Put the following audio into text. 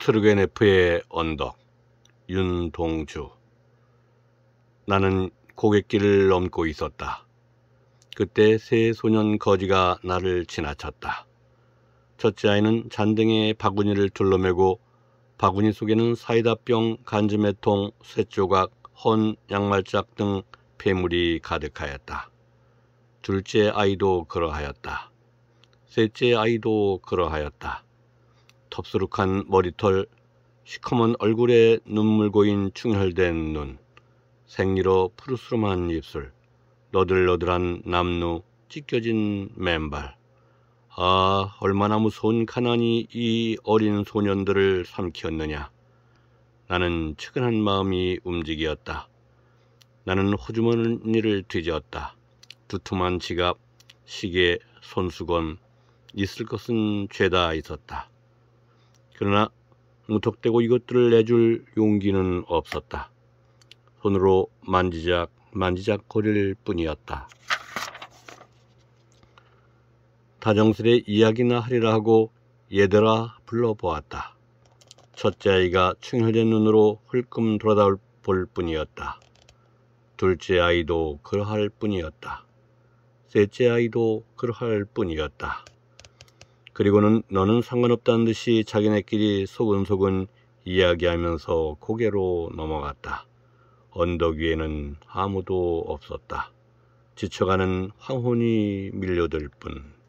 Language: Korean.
트르겐네프의 언덕 윤동주 나는 고갯길을 넘고 있었다. 그때 세 소년 거지가 나를 지나쳤다. 첫째 아이는 잔등에 바구니를 둘러매고 바구니 속에는 사이다병, 간지매통, 쇳조각, 헌 양말짝 등 폐물이 가득하였다. 둘째 아이도 그러하였다. 셋째 아이도 그러하였다. 덥수룩한 머리털, 시커먼 얼굴에 눈물 고인 충혈된 눈, 생리로 푸르스름한 입술, 너들너들한 남루, 찢겨진 맨발. 아, 얼마나 무서운 가난이 이 어린 소년들을 삼키었느냐. 나는 측은한 마음이 움직이었다. 나는 호주머니를 뒤졌다. 두툼한 지갑, 시계, 손수건, 있을 것은 죄다 있었다. 그러나 무턱대고 이것들을 내줄 용기는 없었다. 손으로 만지작 만지작 거릴 뿐이었다. 다정스레 이야기나 하리라 하고 얘들아 불러보았다. 첫째 아이가 충혈된 눈으로 흘끔 돌아다 볼 뿐이었다. 둘째 아이도 그러할 뿐이었다. 셋째 아이도 그러할 뿐이었다. 그리고는 너는 상관없다는 듯이 자기네끼리 소근소근 이야기하면서 고개로 넘어갔다. 언덕 위에는 아무도 없었다. 지쳐가는 황혼이 밀려들 뿐.